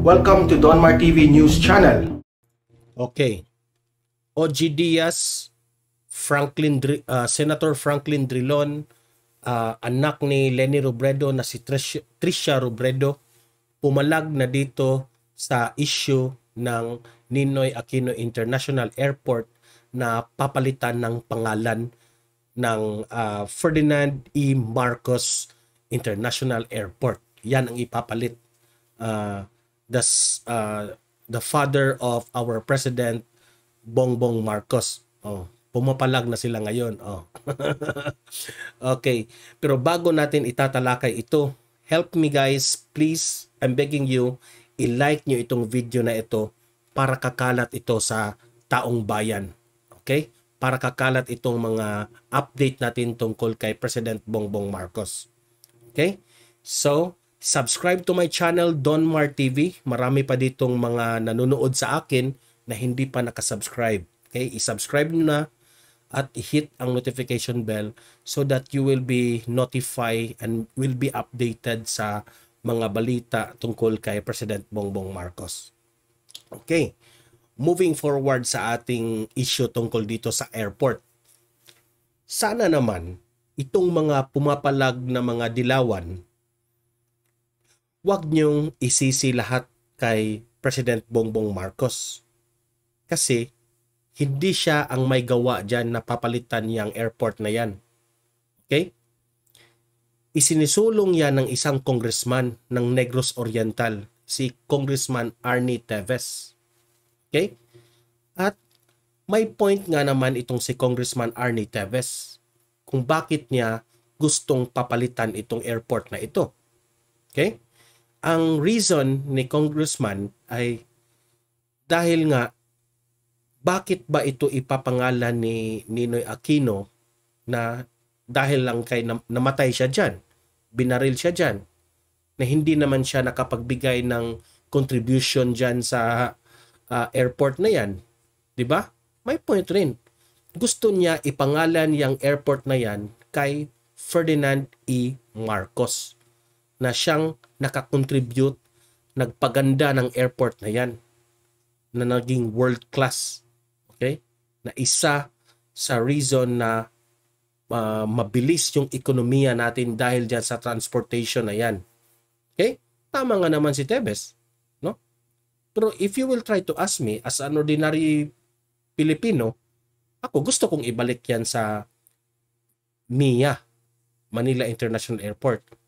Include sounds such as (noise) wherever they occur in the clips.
Welcome to Donmar TV News Channel. Okay. OG Diaz, Franklin, uh, Senator Franklin Drilon, uh, anak ni Lenny Robredo na si Trish, Trisha Robredo, pumalag na dito sa issue ng Ninoy Aquino International Airport na papalitan ng pangalan ng uh, Ferdinand E. Marcos International Airport. Yan ang ipapalit. Uh, the uh, the father of our president Bongbong Marcos. Oh, pumapalag na sila ngayon. Oh. (laughs) okay, pero bago natin itatalakay ito, help me guys, please, I'm begging you, i-like niyo itong video na ito para kakalat ito sa taong bayan. Okay? Para kakalat itong mga update natin tungkol kay President Bongbong Marcos. Okay? So, Subscribe to my channel Don Mar TV. Marami pa ditong mga nanonood sa akin na hindi pa nakasubscribe. Okay, i-subscribe nyo na at hit ang notification bell so that you will be notified and will be updated sa mga balita tungkol kay President Bongbong Marcos. Okay, moving forward sa ating issue tungkol dito sa airport. Sana naman itong mga pumapalag na mga dilawan huwag niyong isisi lahat kay President Bongbong Marcos. Kasi hindi siya ang may gawa dyan na papalitan niyang airport na yan. Okay? Isinisulong yan ng isang congressman ng Negros Oriental, si Congressman Arnie Teves. Okay? At may point nga naman itong si Congressman Arnie Teves kung bakit niya gustong papalitan itong airport na ito. Okay? ang reason ni Congressman ay dahil nga bakit ba ito ipapangalan ni Ninoy Aquino na dahil lang kay namatay siya diyan, binaril siya diyan na hindi naman siya nakapagbigay ng contribution diyan sa uh, airport na 'yan, 'di ba? May point rin. Gusto niya ipangalan yung airport na 'yan kay Ferdinand E. Marcos na siyang nakakontribute, nagpaganda ng airport na yan, na naging world class. Okay? Na isa sa reason na uh, mabilis yung ekonomiya natin dahil dyan sa transportation na yan. Okay? Tama nga naman si Tebes. No? Pero if you will try to ask me, as an ordinary Pilipino, ako gusto kong ibalik yan sa MIA, Manila International Airport.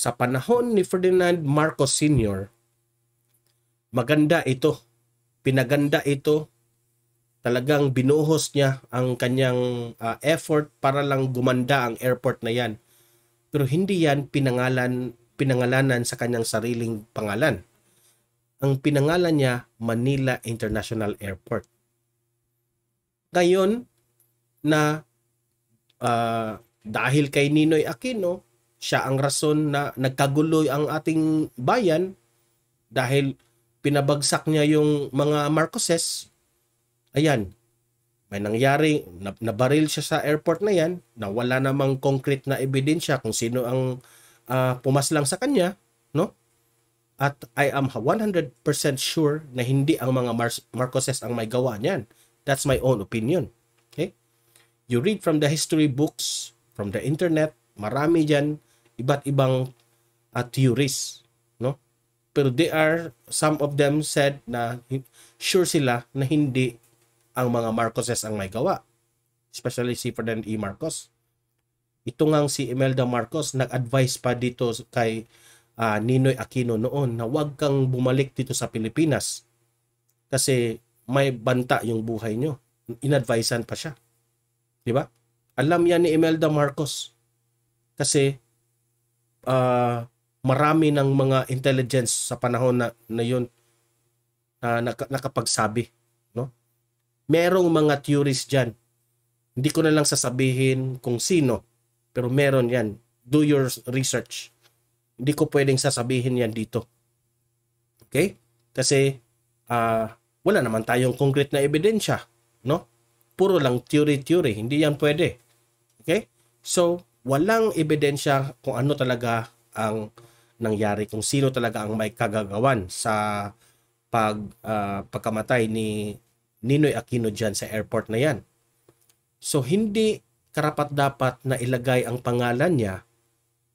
Sa panahon ni Ferdinand Marcos Sr., maganda ito. Pinaganda ito. Talagang binuhos niya ang kanyang uh, effort para lang gumanda ang airport na yan. Pero hindi yan pinangalan, pinangalanan sa kanyang sariling pangalan. Ang pinangalan niya, Manila International Airport. Ngayon, na uh, dahil kay Ninoy Aquino, siya ang rason na nagkaguloy ang ating bayan dahil pinabagsak niya yung mga Marcoses. Ayan, may nangyari, nabaril siya sa airport na yan, na wala namang concrete na ebidensya kung sino ang uh, pumaslang sa kanya, no? At I am 100% sure na hindi ang mga Mar- Marcoses ang may gawa niyan. That's my own opinion. Okay? You read from the history books, from the internet, marami dyan iba't ibang uh, theories, no? Pero they are some of them said na sure sila na hindi ang mga Marcoses ang may gawa. Especially si Ferdinand E. Marcos. Ito ngang si Imelda Marcos nag-advise pa dito kay uh, Ninoy Aquino noon na huwag kang bumalik dito sa Pilipinas kasi may banta yung buhay nyo. Inadvisean pa siya. Di ba? Alam yan ni Imelda Marcos. Kasi uh, marami ng mga intelligence sa panahon na, na yun uh, nak- nakapagsabi. No? Merong mga theories dyan. Hindi ko na lang sasabihin kung sino, pero meron yan. Do your research. Hindi ko pwedeng sasabihin yan dito. Okay? Kasi uh, wala naman tayong concrete na ebidensya. No? Puro lang theory-theory. Hindi yan pwede. Okay? So, walang ebidensya kung ano talaga ang nangyari, kung sino talaga ang may kagagawan sa pag uh, pagkamatay ni Ninoy Aquino diyan sa airport na 'yan. So hindi karapat-dapat na ilagay ang pangalan niya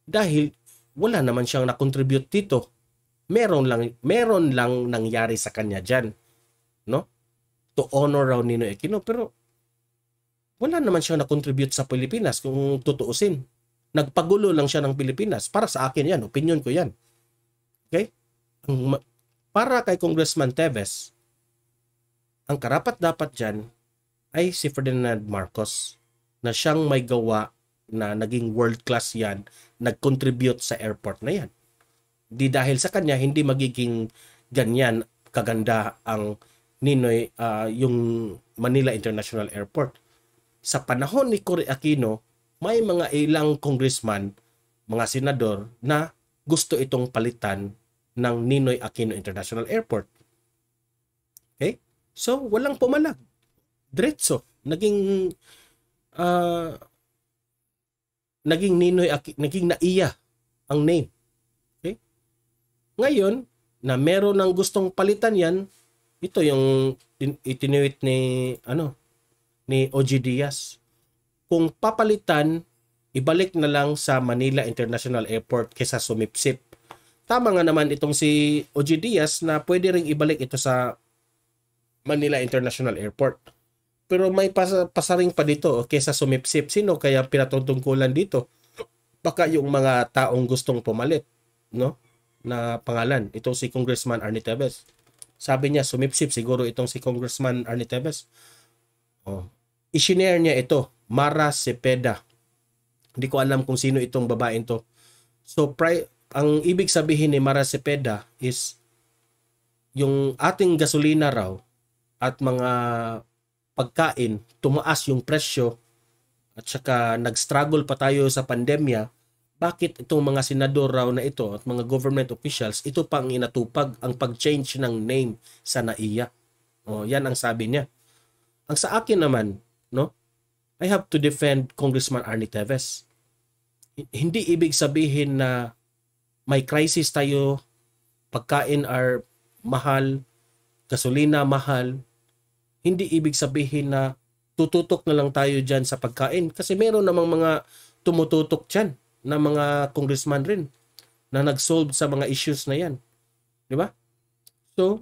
dahil wala naman siyang na-contribute dito. Meron lang meron lang nangyari sa kanya diyan. No? To honor raw Ninoy Aquino pero wala naman siya na-contribute sa Pilipinas kung tutuusin. Nagpagulo lang siya ng Pilipinas. Para sa akin yan, opinion ko yan. Okay? Para kay Congressman Teves, ang karapat dapat dyan ay si Ferdinand Marcos na siyang may gawa na naging world class yan, nag-contribute sa airport na yan. Di dahil sa kanya, hindi magiging ganyan kaganda ang Ninoy, uh, yung Manila International Airport sa panahon ni Cory Aquino, may mga ilang congressman, mga senador na gusto itong palitan ng Ninoy Aquino International Airport. Okay? So, walang pumalag. Diretso. Naging uh, naging Ninoy Aquino, naging Naiya ang name. Okay? Ngayon, na meron ng gustong palitan yan, ito yung itinuwit ni ano ni OG Diaz. Kung papalitan, ibalik na lang sa Manila International Airport kesa sumipsip. Tama nga naman itong si OG Diaz na pwede ring ibalik ito sa Manila International Airport. Pero may pas- pasaring pa dito oh, kesa sumipsip. Sino kaya pinatutungkulan dito? Baka yung mga taong gustong pumalit, no? Na pangalan. Ito si Congressman Arnie Tevez. Sabi niya, sumipsip siguro itong si Congressman Arnie Tevez. Oh. Ishinare niya ito, Mara Cepeda. Hindi ko alam kung sino itong babaeng to. So, pri- ang ibig sabihin ni Mara Cepeda is yung ating gasolina raw at mga pagkain, tumaas yung presyo at saka nag-struggle pa tayo sa pandemya, bakit itong mga senador raw na ito at mga government officials, ito pa ang inatupag, ang pag-change ng name sa NAIA. O, oh, yan ang sabi niya. Ang sa akin naman, no? I have to defend Congressman Arnie Teves. Hindi ibig sabihin na may crisis tayo, pagkain are mahal, gasolina mahal. Hindi ibig sabihin na tututok na lang tayo dyan sa pagkain kasi meron namang mga tumututok dyan na mga congressman rin na nag-solve sa mga issues na yan. Di ba? So,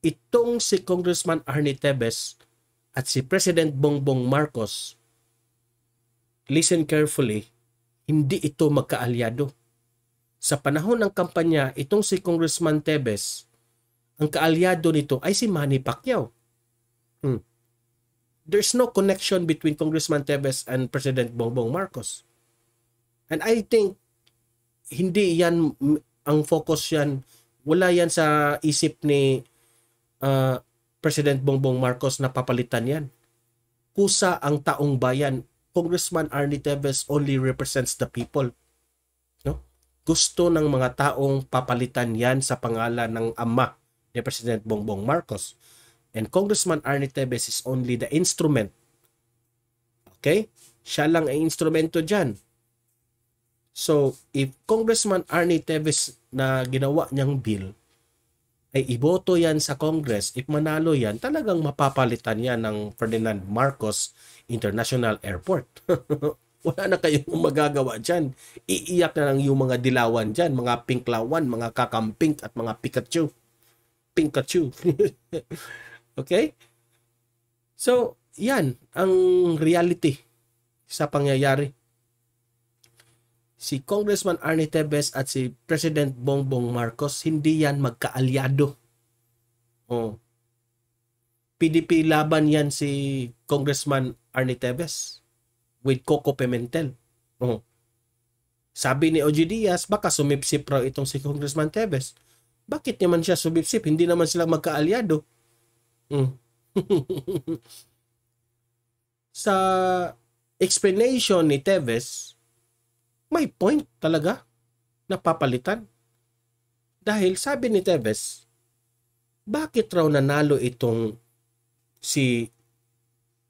itong si Congressman Arnie Teves, at si President Bongbong Marcos, listen carefully, hindi ito magkaalyado. Sa panahon ng kampanya, itong si Congressman Tebes, ang kaalyado nito ay si Manny Pacquiao. Hmm. There's no connection between Congressman Tebes and President Bongbong Marcos. And I think hindi yan ang focus yan wala yan sa isip ni uh, President Bongbong Marcos na papalitan yan. Kusa ang taong bayan. Congressman Arnie Teves only represents the people. No? Gusto ng mga taong papalitan yan sa pangalan ng ama ni President Bongbong Marcos. And Congressman Arnie Teves is only the instrument. Okay? Siya lang ang instrumento dyan. So, if Congressman Arnie Teves na ginawa niyang bill, ay iboto yan sa Congress, if manalo yan, talagang mapapalitan yan ng Ferdinand Marcos International Airport. (laughs) Wala na kayong (laughs) magagawa dyan. Iiyak na lang yung mga dilawan dyan, mga pinklawan, mga kakampink at mga Pikachu. Pinkachu. (laughs) okay? So, yan ang reality sa pangyayari si Congressman Arnie Tevez at si President Bongbong Marcos, hindi yan magkaalyado. Oh. PDP laban yan si Congressman Arnie Tevez with Coco Pimentel. Oh. Sabi ni OG Diaz, baka sumipsip raw itong si Congressman Tevez. Bakit naman siya sumipsip? Hindi naman sila magkaalyado. Mm. (laughs) Sa explanation ni Tevez, may point talaga na papalitan. Dahil sabi ni Tevez, bakit raw nanalo itong si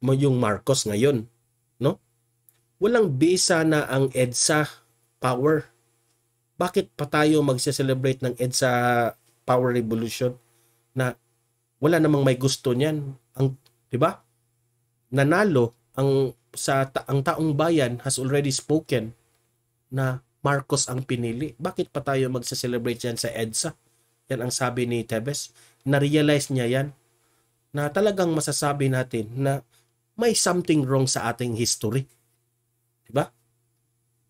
yung Marcos ngayon, no? Walang bisa na ang EDSA power. Bakit pa tayo magse-celebrate ng EDSA power revolution na wala namang may gusto niyan? Ang 'di ba? Nanalo ang sa ta- ang taong bayan has already spoken na Marcos ang pinili. Bakit pa tayo magsa-celebrate yan sa EDSA? Yan ang sabi ni Tebes. Na-realize niya yan na talagang masasabi natin na may something wrong sa ating history. Diba?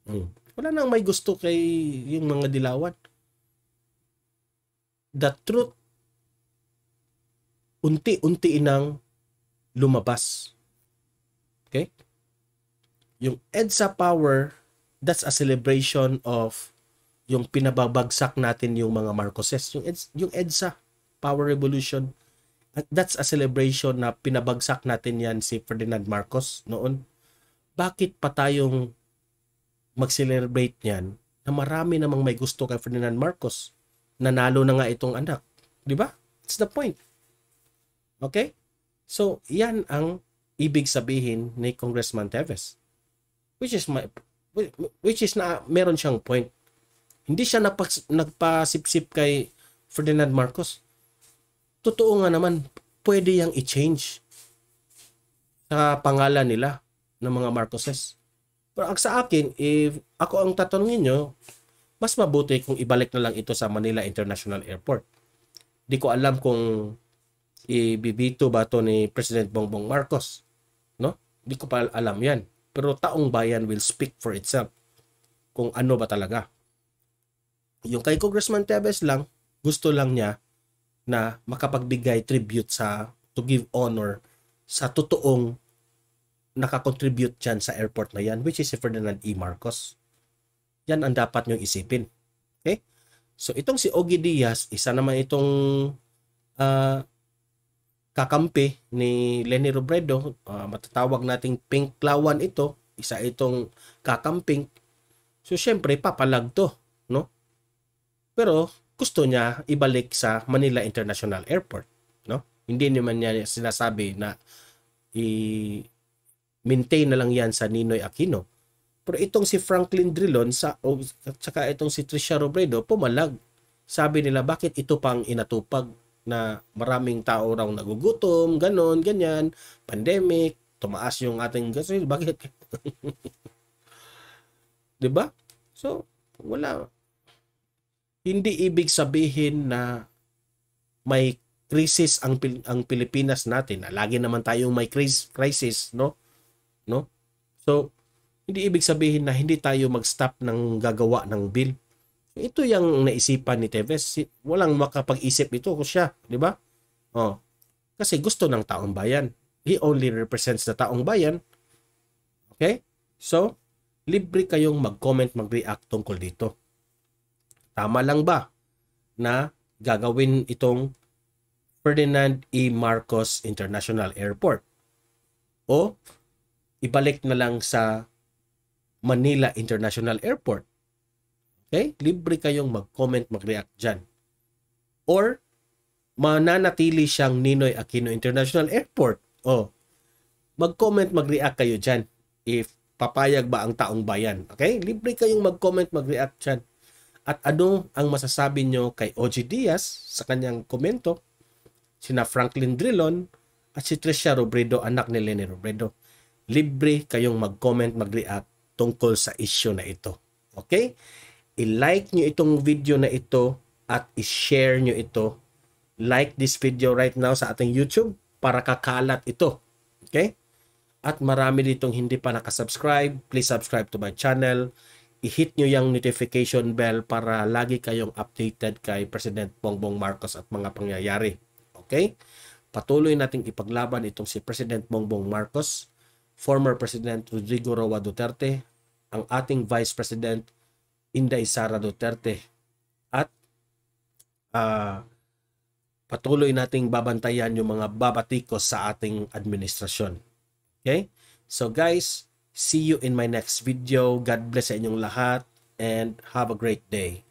Hmm. Wala nang may gusto kay yung mga dilawan. The truth, unti-unti inang lumabas. Okay? Yung EDSA power that's a celebration of yung pinababagsak natin yung mga Marcoses, yung EDSA, yung EDSA Power Revolution. that's a celebration na pinabagsak natin yan si Ferdinand Marcos noon. Bakit pa tayong mag-celebrate niyan na marami namang may gusto kay Ferdinand Marcos? Nanalo na nga itong anak. Di ba? It's the point. Okay? So, yan ang ibig sabihin ni Congressman Teves. Which is my which is na meron siyang point. Hindi siya napas, nagpasipsip kay Ferdinand Marcos. Totoo nga naman, pwede yang i-change sa pangalan nila ng mga Marcoses. Pero ang sa akin, if ako ang tatanungin nyo, mas mabuti kung ibalik na lang ito sa Manila International Airport. Di ko alam kung ibibito ba to ni President Bongbong Marcos. No? Di ko pa alam yan. Pero taong bayan will speak for itself kung ano ba talaga. Yung kay Congressman Tevez lang, gusto lang niya na makapagbigay tribute sa to give honor sa totoong nakakontribute dyan sa airport na yan, which is si Ferdinand E. Marcos. Yan ang dapat nyo isipin. Okay? So, itong si Ogie Diaz, isa naman itong uh, kakampi ni Lenny Robredo, uh, matatawag nating Pink Lawan ito, isa itong kakamping. So syempre papalag to, no? Pero gusto niya ibalik sa Manila International Airport, no? Hindi naman niya sinasabi na i-maintain na lang yan sa Ninoy Aquino. Pero itong si Franklin Drilon sa, at saka itong si Tricia Robredo pumalag. Sabi nila bakit ito pang inatupag na maraming tao raw nagugutom, ganon, ganyan, pandemic, tumaas yung ating gasoil, (laughs) bakit? 'Di ba? So, wala hindi ibig sabihin na may crisis ang ang Pilipinas natin. Lagi naman tayong may crisis, no? No? So, hindi ibig sabihin na hindi tayo mag-stop ng gagawa ng bill ito yung naisipan ni Teves. Walang makapag-isip ito kung siya, di ba? Oh. Kasi gusto ng taong bayan. He only represents the taong bayan. Okay? So, libre kayong mag-comment, mag-react tungkol dito. Tama lang ba na gagawin itong Ferdinand E. Marcos International Airport? O ibalik na lang sa Manila International Airport? Okay? Libre kayong mag-comment, mag-react dyan. Or, mananatili siyang Ninoy Aquino International Airport. O, oh, mag-comment, mag-react kayo dyan. If papayag ba ang taong bayan. Okay? Libre kayong mag-comment, mag-react dyan. At ano ang masasabi nyo kay OG Diaz sa kanyang komento? Sina Franklin Drilon at si Tricia Robredo, anak ni Lenny Robredo. Libre kayong mag-comment, mag-react tungkol sa issue na ito. Okay? i-like nyo itong video na ito at i-share nyo ito. Like this video right now sa ating YouTube para kakalat ito. Okay? At marami ditong hindi pa nakasubscribe. Please subscribe to my channel. I-hit nyo yung notification bell para lagi kayong updated kay President Bongbong Marcos at mga pangyayari. Okay? Patuloy nating ipaglaban itong si President Bongbong Marcos, former President Rodrigo Roa Duterte, ang ating Vice President Inday Sara Duterte at uh, patuloy nating babantayan yung mga babatikos sa ating administrasyon. Okay? So guys, see you in my next video. God bless sa inyong lahat and have a great day.